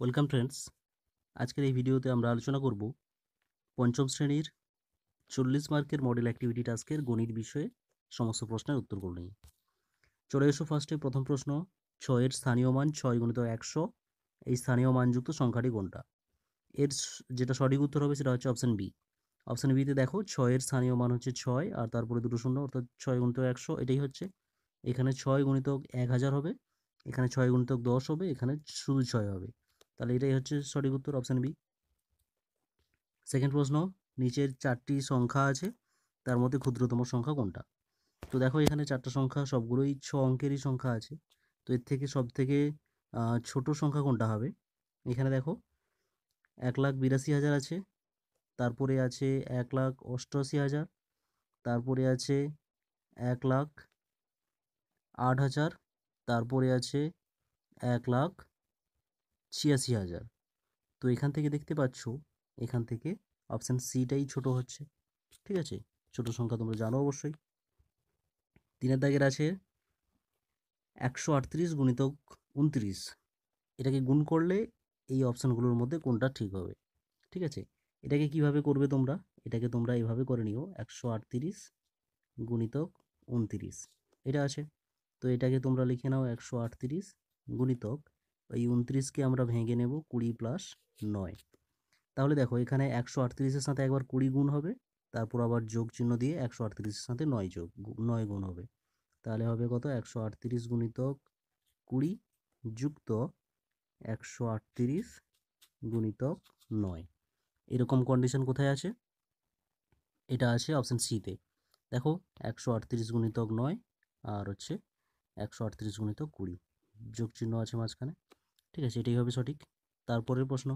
welcome friends আজকের এই ভিডিওতে আমরা আলোচনা করব পঞ্চম শ্রেণীর চল্লিশ মার্কের মডেল অ্যাক্টিভিটি টাস্কের গণিত বিষয়ে সমস্ত প্রশ্নের উত্তরগুলো নিয়ে চলে এসো ফার্স্টে প্রথম প্রশ্ন ছয়ের স্থানীয় মান ছয় গণিত একশো এই স্থানীয় মানযুক্ত সংখ্যাটি কোনটা এর যেটা সঠিক উত্তর হবে সেটা হচ্ছে অপশান বি অপশান বিতে দেখো ছয়ের স্থানীয় মান হচ্ছে ছয় আর তারপরে দুটো শূন্য অর্থাৎ ছয় গুণিতক একশো এটাই হচ্ছে এখানে ছয় গুণিতক এক হাজার হবে এখানে ছয় গুণিতক দশ হবে এখানে শুধু ছয় হবে তাহলে এটাই হচ্ছে সঠিক উত্তর অপশান বি সেকেন্ড প্রশ্ন নিচের চারটি সংখ্যা আছে তার মধ্যে ক্ষুদ্রতম সংখ্যা কোনটা তো দেখো এখানে চারটা সংখ্যা সবগুলোই ছ অঙ্কেরই সংখ্যা আছে তো এর থেকে সব থেকে ছোট সংখ্যা কোনটা হবে এখানে দেখো এক লাখ বিরাশি হাজার আছে তারপরে আছে এক লাখ অষ্টআশি হাজার তারপরে আছে এক লাখ আট হাজার তারপরে আছে এক লাখ ছিয়াশি হাজার তো এখান থেকে দেখতে পাচ্ছ এখান থেকে অপশান সিটাই ছোট হচ্ছে ঠিক আছে ছোট সংখ্যা তোমরা জানো অবশ্যই তিনের দাগের আছে একশো আটত্রিশ গুণিতক উনত্রিশ এটাকে গুণ করলে এই অপশানগুলোর মধ্যে কোনটা ঠিক হবে ঠিক আছে এটাকে কিভাবে করবে তোমরা এটাকে তোমরা এভাবে করে নিও একশো আটত্রিশ গুণিতক উনত্রিশ এটা আছে তো এটাকে তোমরা লিখে নাও একশো আটত্রিশ গুণিতক এই উনত্রিশকে আমরা ভেঙে নেব কুড়ি প্লাস নয় তাহলে দেখো এখানে একশো আটত্রিশের সাথে একবার কুড়ি গুণ হবে তারপর আবার যোগ চিহ্ন দিয়ে একশো আটত্রিশের সাথে নয় যোগ নয় গুণ হবে তাহলে হবে কত একশো আটত্রিশ গুণিত কুড়ি যুক্ত একশো আটত্রিশ গুণিত নয় এরকম কন্ডিশন কোথায় আছে এটা আছে অপশান সিতে দেখো একশো আটত্রিশ গুণিতক নয় আর হচ্ছে একশো আটত্রিশ গুণিত কুড়ি যোগ চিহ্ন আছে মাঝখানে ঠিক আছে এটাই হবে সঠিক তারপরের প্রশ্ন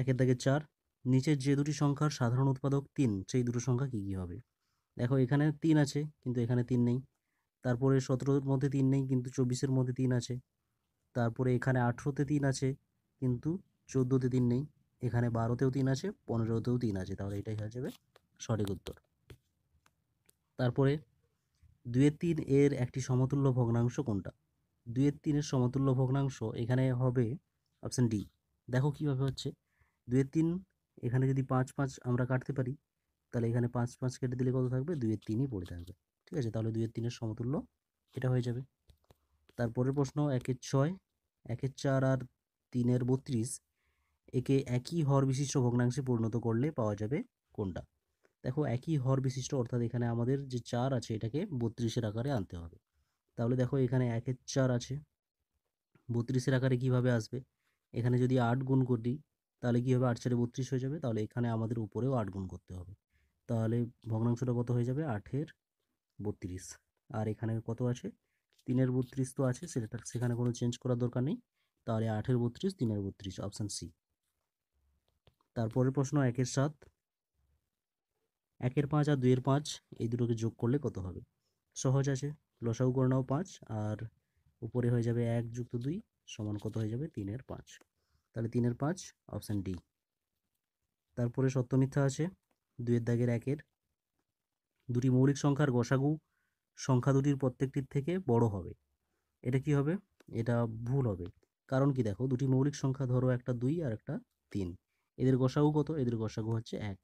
একের দাগে চার নিচের যে দুটি সংখ্যার সাধারণ উৎপাদক তিন সেই দুটো সংখ্যা কী কী হবে দেখো এখানে তিন আছে কিন্তু এখানে তিন নেই তারপরে সতেরোর মধ্যে তিন নেই কিন্তু চব্বিশের মধ্যে তিন আছে তারপরে এখানে আঠেরোতে তিন আছে কিন্তু চোদ্দোতে তিন নেই এখানে বারোতেও তিন আছে পনেরোতেও তিন আছে তাহলে এটাই হয়ে যাবে সঠিক উত্তর তারপরে দুয়ের তিন এর একটি সমতুল্য ভগ্নাংশ কোনটা দুয়ের তিনের সমতুল্য ভগ্নাংশ এখানে হবে অপশান ডি দেখো কীভাবে হচ্ছে দুয়ের তিন এখানে যদি পাঁচ পাঁচ আমরা কাটতে পারি তাহলে এখানে পাঁচ পাঁচ কেটে দিলে কত থাকবে দুয়ের তিনই পড়ে থাকবে ঠিক আছে তাহলে দুয়ের তিনের সমতুল্য এটা হয়ে যাবে তারপরের প্রশ্ন একের ছয় একের চার আর তিনের বত্রিশ একে একই হর বিশিষ্ট ভগ্নাংশে পরিণত করলে পাওয়া যাবে কোনটা দেখো একই হর বিশিষ্ট অর্থাৎ এখানে আমাদের যে চার আছে এটাকে বত্রিশের আকারে আনতে হবে তাহলে দেখো এখানে একের চার আছে বত্রিশের আকারে কিভাবে আসবে এখানে যদি আট গুণ করি তাহলে কী হবে আট চারে বত্রিশ হয়ে যাবে তাহলে এখানে আমাদের উপরেও আট গুণ করতে হবে তাহলে ভগ্নাংশটা কত হয়ে যাবে আটের বত্রিশ আর এখানে কত আছে তিনের বত্রিশ তো আছে সেটা সেখানে কোনো চেঞ্জ করার দরকার নেই তাহলে আঠের বত্রিশ তিনের বত্রিশ অপশান সি তারপরের প্রশ্ন একের সাত একের পাঁচ আর দুইয়ের পাঁচ এই দুটোকে যোগ করলে কত হবে সহজ আছে লসাউ করে পাঁচ আর উপরে হয়ে যাবে এক যুক্ত দুই সমান কত হয়ে যাবে তিনের পাঁচ তাহলে তিনের পাঁচ অপশান ডি তারপরে সত্য মিথ্যা আছে দুয়ের দাগের একের দুটি মৌলিক সংখ্যার গসাগু সংখ্যা দুটির প্রত্যেকটির থেকে বড় হবে এটা কি হবে এটা ভুল হবে কারণ কি দেখো দুটি মৌলিক সংখ্যা ধরো একটা দুই আর একটা তিন এদের গসাগু কত এদের গসাগু হচ্ছে এক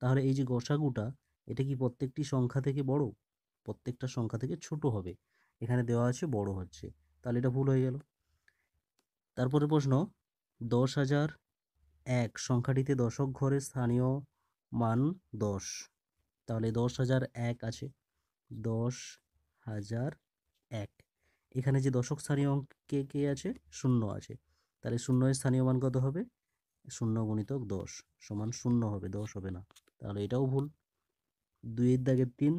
তাহলে এই যে গসাগুটা এটা কি প্রত্যেকটি সংখ্যা থেকে বড় প্রত্যেকটা সংখ্যা থেকে ছোট হবে এখানে দেওয়া আছে বড় হচ্ছে তাহলে এটা ভুল হয়ে গেল তারপরে প্রশ্ন দশ হাজার এক সংখ্যাটিতে দশক ঘরে স্থানীয় মান দশ তাহলে দশ হাজার এক আছে দশ হাজার এক এখানে যে দশক স্থানীয় অঙ্ক কে কে আছে শূন্য আছে তাহলে শূন্যের স্থানীয় মান কত হবে শূন্য গণিতক দশ সমান শূন্য হবে দশ হবে না তাহলে এটাও ভুল দুইয়ের দাগের তিন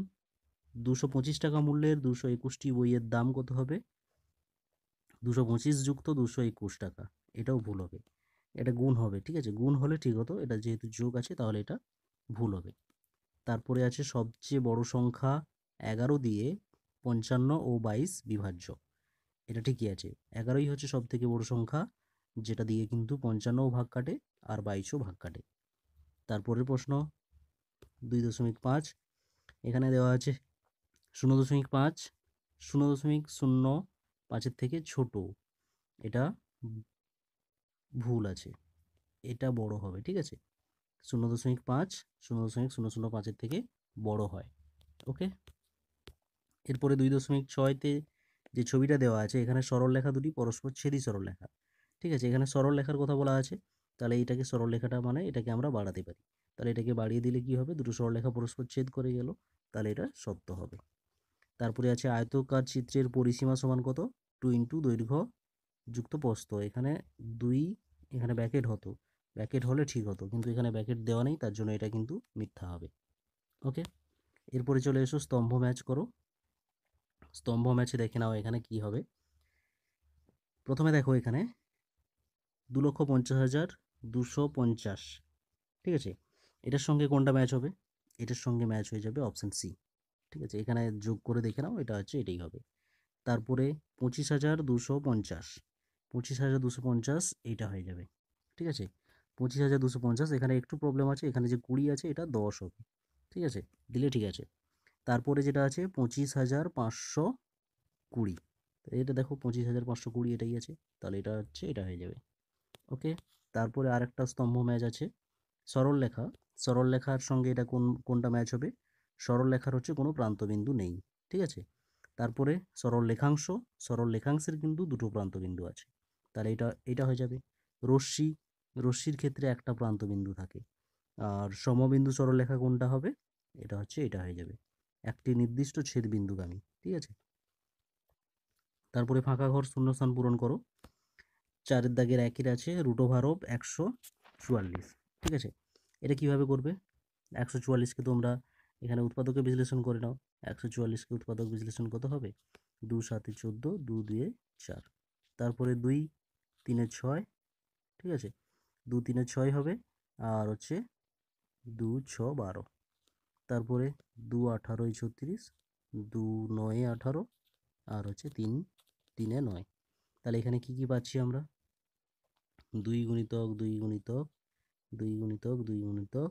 দুশো পঁচিশ টাকা মূল্যের দুশো একুশটি বইয়ের দাম কত হবে দুশো পঁচিশ যুক্ত দুশো একুশ টাকা এটাও ভুল হবে এটা গুণ হবে ঠিক আছে গুণ হলে ঠিক হতো এটা যেহেতু যোগ আছে তাহলে এটা ভুল হবে তারপরে আছে সবচেয়ে বড় সংখ্যা এগারো দিয়ে পঞ্চান্ন ও বাইশ বিভাজ্য এটা ঠিকই আছে এগারোই হচ্ছে সব থেকে বড় সংখ্যা যেটা দিয়ে কিন্তু পঞ্চান্নও ভাগ কাটে আর বাইশও ভাগ কাটে তারপরের প্রশ্ন দুই দশমিক পাঁচ এখানে দেওয়া আছে শূন্য দশমিক পাঁচ শূন্য দশমিক শূন্য পাঁচের থেকে ছোট এটা ভুল আছে এটা বড় হবে ঠিক আছে শূন্য দশমিক পাঁচ শূন্য দশমিক শূন্য শূন্য পাঁচের থেকে বড় হয় ওকে এরপরে দুই দশমিক ছয়তে যে ছবিটা দেওয়া আছে এখানে সরল লেখা দুটি পরস্পর ছেদি সরল লেখা ঠিক আছে এখানে সরল লেখার কথা বলা আছে তাহলে এটাকে সরল লেখাটা মানে এটাকে আমরা বাড়াতে পারি তাহলে এটাকে বাড়িয়ে দিলে কি হবে দুটো সরল লেখা পরস্পর ছেদ করে গেল তাহলে এটা সত্য হবে তারপরে আছে আয়তকার চিত্রের পরিসীমা সমান কত টু ইন্টু দৈর্ঘ্য যুক্ত প্রস্ত এখানে দুই এখানে ব্যাকেট হতো ব্যাকেট হলে ঠিক হতো কিন্তু এখানে ব্যাকেট দেওয়া নেই তার জন্য এটা কিন্তু মিথ্যা হবে ওকে এরপরে চলে এসো স্তম্ভ ম্যাচ করো স্তম্ভ ম্যাচে দেখে নাও এখানে কি হবে প্রথমে দেখো এখানে দু লক্ষ পঞ্চাশ হাজার দুশো পঞ্চাশ ঠিক আছে এটার সঙ্গে কোনটা ম্যাচ হবে এটার সঙ্গে ম্যাচ হয়ে যাবে অপশান সি ঠিক আছে এখানে যোগ করে দেখে নাও এটা হচ্ছে এটাই হবে তারপরে পঁচিশ হাজার দুশো পঞ্চাশ পঁচিশ হাজার দুশো পঞ্চাশ এটা হয়ে যাবে ঠিক আছে পঁচিশ হাজার দুশো পঞ্চাশ এখানে একটু প্রবলেম আছে এখানে যে কুড়ি আছে এটা দশ হবে ঠিক আছে দিলে ঠিক আছে তারপরে যেটা আছে পঁচিশ হাজার পাঁচশো কুড়ি এটা দেখো পঁচিশ হাজার পাঁচশো কুড়ি এটাই আছে তাহলে এটা হচ্ছে এটা হয়ে যাবে ওকে তারপরে আরেকটা স্তম্ভ ম্যাচ আছে সরল লেখা সরল লেখার সঙ্গে এটা কোন কোনটা ম্যাচ হবে সরল লেখার হচ্ছে কোনো প্রান্তবিন্দু নেই ঠিক আছে তারপরে সরল লেখাংশ সরল লেখাংশের কিন্তু দুটো প্রান্তবিন্দু আছে তাহলে এটা এটা হয়ে যাবে রশ্মি রশ্মির ক্ষেত্রে একটা প্রান্তবিন্দু থাকে আর সমবিন্দু সরল লেখা কোনটা হবে এটা হচ্ছে এটা হয়ে যাবে একটি নির্দিষ্ট ছেদ বিন্দুগামী ঠিক আছে তারপরে ফাঁকা ঘর শূন্যস্থান পূরণ করো চারের দাগের একের আছে রুট অফ একশো চুয়াল্লিশ ঠিক আছে এটা কিভাবে করবে একশো চুয়াল্লিশকে তোমরা এখানে উৎপাদকে বিশ্লেষণ করে নাও একশো চুয়াল্লিশকে উৎপাদক বিশ্লেষণ কত হবে দু সাতে চোদ্দো দু দিয়ে চার তারপরে দুই তিনে ছয় ঠিক আছে দু তিনে ছয় হবে আর হচ্ছে দু ছ বারো তারপরে দু আঠারোই ছত্রিশ দু নয় আঠারো আর হচ্ছে তিন তিনে নয় তাহলে এখানে কি কি পাচ্ছি আমরা দুই গুণিতক দুই গুণিতক দুই গুণিতক দুই গুণিতক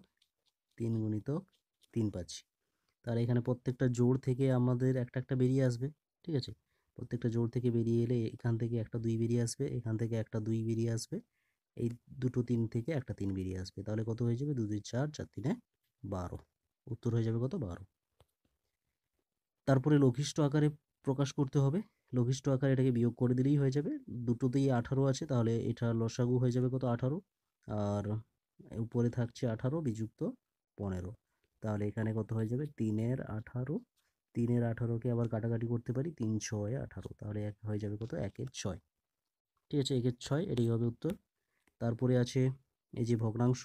তিন গুণিতক তিন পাচ্ছি তাহলে এখানে প্রত্যেকটা জোড় থেকে আমাদের একটা একটা বেরিয়ে আসবে ঠিক আছে প্রত্যেকটা জোড় থেকে বেরিয়ে এলে এখান থেকে একটা দুই বেরিয়ে আসবে এখান থেকে একটা দুই বেরিয়ে আসবে এই দুটো তিন থেকে একটা তিন বেরিয়ে আসবে তাহলে কত হয়ে যাবে দুই দুই চার চার তিনে বারো উত্তর হয়ে যাবে কত বারো তারপরে লঘিষ্ঠ আকারে প্রকাশ করতে হবে লঘিষ্ঠ আকারে এটাকে বিয়োগ করে দিলেই হয়ে যাবে দুটোতেই আঠারো আছে তাহলে এটা লসাগু হয়ে যাবে কত আঠারো আর উপরে থাকছে আঠারো বিযুক্ত পনেরো তাহলে এখানে কত হয়ে যাবে তিনের আঠারো তিনের আঠারোকে আবার কাটাকাটি করতে পারি তিন ছয় আঠারো তাহলে এক হয়ে যাবে কত একের ছয় ঠিক আছে একের ছয় এটাই হবে উত্তর তারপরে আছে এই যে ভগ্নাংশ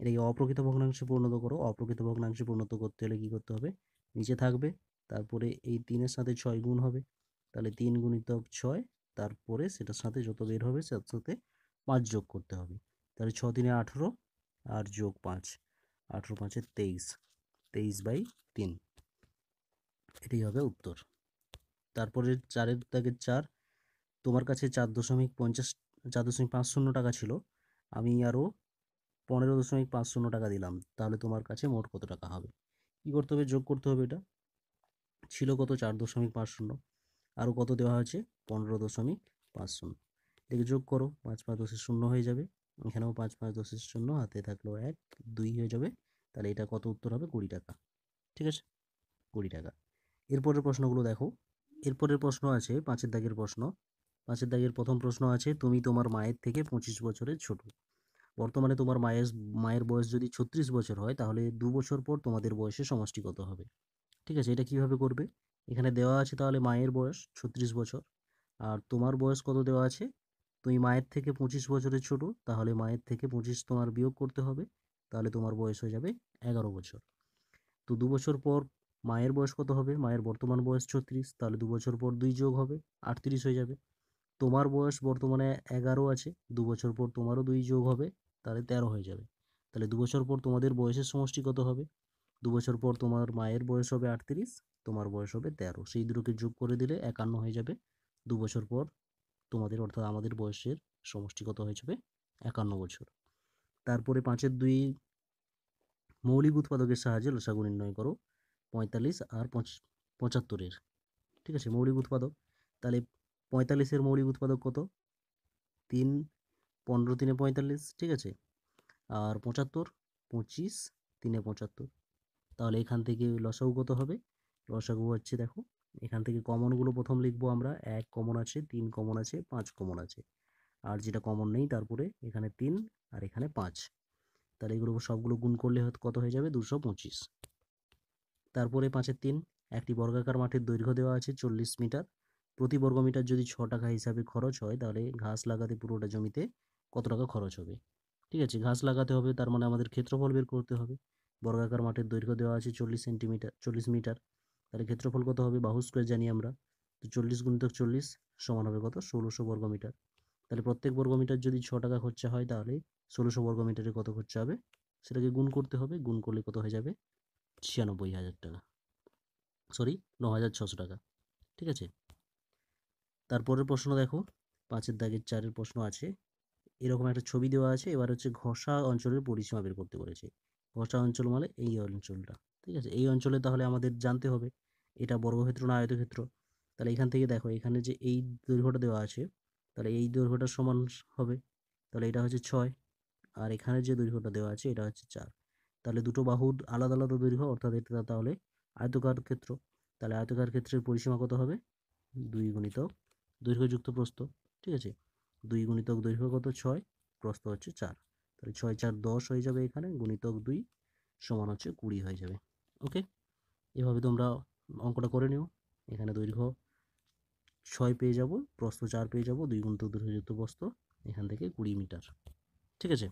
এটাকে অপ্রকৃত ভগ্নাংশে পরিণত করো অপ্রকৃত ভগ্নাংশে পূর্ণত করতে হলে কী করতে হবে নিচে থাকবে তারপরে এই তিনের সাথে ছয় গুণ হবে তাহলে তিন গুণিতক ছয় তারপরে সেটার সাথে যত বের হবে তার সাথে পাঁচ যোগ করতে হবে তাহলে ছ দিনে আঠেরো আর যোগ পাঁচ আঠেরো পাঁচের তেইশ তেইশ বাই তিন এটাই হবে উত্তর তারপরে চারের দাগের চার তোমার কাছে চার দশমিক পঞ্চাশ চার দশমিক পাঁচ শূন্য টাকা ছিল আমি আরও পনেরো দশমিক পাঁচ শূন্য টাকা দিলাম তাহলে তোমার কাছে মোট কত টাকা হবে কী করতে হবে যোগ করতে হবে এটা ছিল কত চার দশমিক পাঁচ শূন্য আরও কত দেওয়া হয়েছে পনেরো দশমিক পাঁচ শূন্য এটাকে যোগ করো পাঁচ পাঁচ দশের শূন্য হয়ে যাবে এখানেও পাঁচ পাঁচ দশের শূন্য হাতে থাকলো এক দুই হয়ে যাবে তাহলে এটা কত উত্তর হবে কুড়ি টাকা ঠিক আছে কুড়ি টাকা এরপরের প্রশ্নগুলো দেখো এরপরের প্রশ্ন আছে পাঁচের দাগের প্রশ্ন পাঁচের দাগের প্রথম প্রশ্ন আছে তুমি তোমার মায়ের থেকে পঁচিশ বছরের ছোট বর্তমানে তোমার মায়ের মায়ের বয়স যদি ছত্রিশ বছর হয় তাহলে দু বছর পর তোমাদের বয়সে সমষ্টি কত হবে ঠিক আছে এটা কিভাবে করবে এখানে দেওয়া আছে তাহলে মায়ের বয়স ছত্রিশ বছর আর তোমার বয়স কত দেওয়া আছে তুমি মায়ের থেকে পঁচিশ বছরের ছোট তাহলে মায়ের থেকে পঁচিশ তোমার বিয়োগ করতে হবে তাহলে তোমার বয়স হয়ে যাবে এগারো বছর তো দু বছর পর মায়ের বয়স কত হবে মায়ের বর্তমান বয়স ছত্রিশ তাহলে দু বছর পর দুই যোগ হবে আটত্রিশ হয়ে যাবে তোমার বয়স বর্তমানে এগারো আছে দু বছর পর তোমারও দুই যোগ হবে তাহলে তেরো হয়ে যাবে তাহলে দু বছর পর তোমাদের বয়সের সমষ্টি কত হবে দু বছর পর তোমার মায়ের বয়স হবে আটত্রিশ তোমার বয়স হবে তেরো সেই দুটোকে যোগ করে দিলে একান্ন হয়ে যাবে দু বছর পর তোমাদের অর্থাৎ আমাদের বয়সের সমষ্টি কত হয়ে যাবে একান্ন বছর তারপরে পাঁচের দুই মৌলিক উৎপাদকের সাহায্যে লসাগু নির্ণয় করো পঁয়তাল্লিশ আর পঁচাত্তরের ঠিক আছে মৌলিক উৎপাদক তাহলে পঁয়তাল্লিশের মৌলিক উৎপাদক কত তিন পনেরো তিনে পঁয়তাল্লিশ ঠিক আছে আর পঁচাত্তর পঁচিশ তিনে পঁচাত্তর তাহলে এখান থেকে লসাগু কত হবে লসাগু হচ্ছে দেখো এখান থেকে কমনগুলো প্রথম লিখবো আমরা এক কমন আছে তিন কমন আছে পাঁচ কমন আছে আর যেটা কমন নেই তারপরে এখানে তিন আর এখানে পাঁচ তাহলে এগুলো সবগুলো গুণ করলে কত হয়ে যাবে দুশো পঁচিশ তারপরে পাঁচের তিন একটি বর্গাকার মাঠের দৈর্ঘ্য দেওয়া আছে চল্লিশ মিটার প্রতি বর্গ মিটার যদি ছ টাকা হিসাবে খরচ হয় তাহলে ঘাস লাগাতে পুরোটা জমিতে কত টাকা খরচ হবে ঠিক আছে ঘাস লাগাতে হবে তার মানে আমাদের ক্ষেত্রফল বের করতে হবে বর্গাকার মাঠের দৈর্ঘ্য দেওয়া আছে চল্লিশ সেন্টিমিটার চল্লিশ মিটার তাহলে ক্ষেত্রফল কত হবে বাহু স্কোয়ার জানি আমরা তো চল্লিশ গুণিতক চল্লিশ সমান হবে কত ষোলোশো বর্গ মিটার তাহলে প্রত্যেক বর্গমিটার যদি ছ টাকা খরচা হয় তাহলে ষোলোশো বর্গমিটারে কত খরচা হবে সেটাকে গুণ করতে হবে গুণ করলে কত হয়ে যাবে ছিয়ানব্বই হাজার টাকা সরি ন হাজার ছশো টাকা ঠিক আছে তারপরের প্রশ্ন দেখো পাঁচের দাগের চারের প্রশ্ন আছে এরকম একটা ছবি দেওয়া আছে এবার হচ্ছে ঘষা অঞ্চলের পরিসীমা বের করতে বলেছে ঘষা অঞ্চল মানে এই অঞ্চলটা ঠিক আছে এই অঞ্চলে তাহলে আমাদের জানতে হবে এটা বর্গক্ষেত্র না আয়তক্ষেত্র তাহলে এখান থেকে দেখো এখানে যে এই দৈর্ঘ্যটা দেওয়া আছে তাহলে এই দৈর্ঘ্যটা সমান হবে তাহলে এটা হচ্ছে ছয় আর এখানে যে দৈর্ঘ্যটা দেওয়া আছে এটা হচ্ছে চার তাহলে দুটো বাহুর আলাদা আলাদা দৈর্ঘ্য অর্থাৎ এটা তাহলে আয়তকার ক্ষেত্র তাহলে আয়তকার ক্ষেত্রের পরিসীমা কত হবে দুই গুণিতক দৈর্ঘ্যযুক্ত প্রস্ত ঠিক আছে দুই গুণিতক দৈর্ঘ্য কত ছয় প্রস্ত হচ্ছে চার তাহলে ছয় চার দশ হয়ে যাবে এখানে গুণিতক দুই সমান হচ্ছে কুড়ি হয়ে যাবে ওকে এভাবে তোমরা অঙ্কটা করে নিও এখানে দৈর্ঘ্য ছয় পেয়ে যাব প্রস্ত চার পেয়ে যাব দুই গুণ যেত বস্ত এখান থেকে কুড়ি মিটার ঠিক আছে